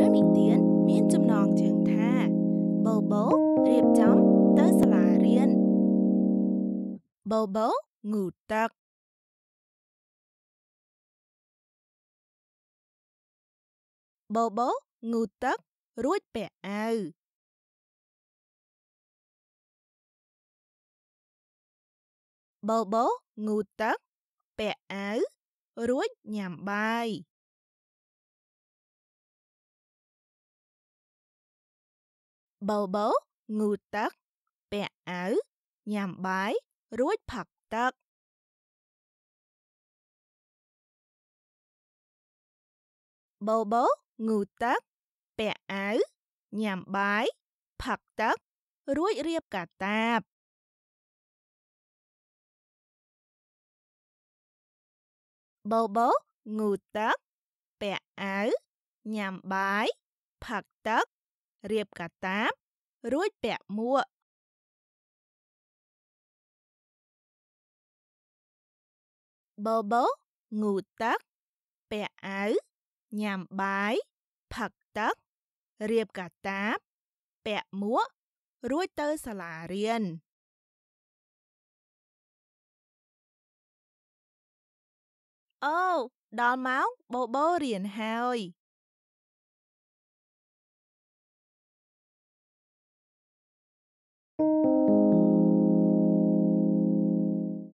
ឬមីទៀនមាន ចំណង ជើងថាបូបូរៀបចំទៅសាលារៀនបូបូងូតទឹកបូបូងូតទឹក រួចពាក់អាវបូបូងូតទឹកពាក់អាវរួចញ៉ាំបាយបូបូងូតទឹកពាក់អាវញ៉ាំបាយរួចផឹកទឹកបូបូងូតទឹកពាក់អាវញ៉ាំបាយផឹកទឹក រួចរៀបកាតាបបូបូងូតទឹកពាក់អាវញ៉ាំបាយផឹកទឹករៀបកាតាបរួចពាក់មួកបបោងូតទឹកពាក់អាវញ៉ាំបាយផឹកទឹករៀបកាតាបពាក់មួករួចទៅសាលារៀនអូដល់ម៉ោងបបោរៀនហើយ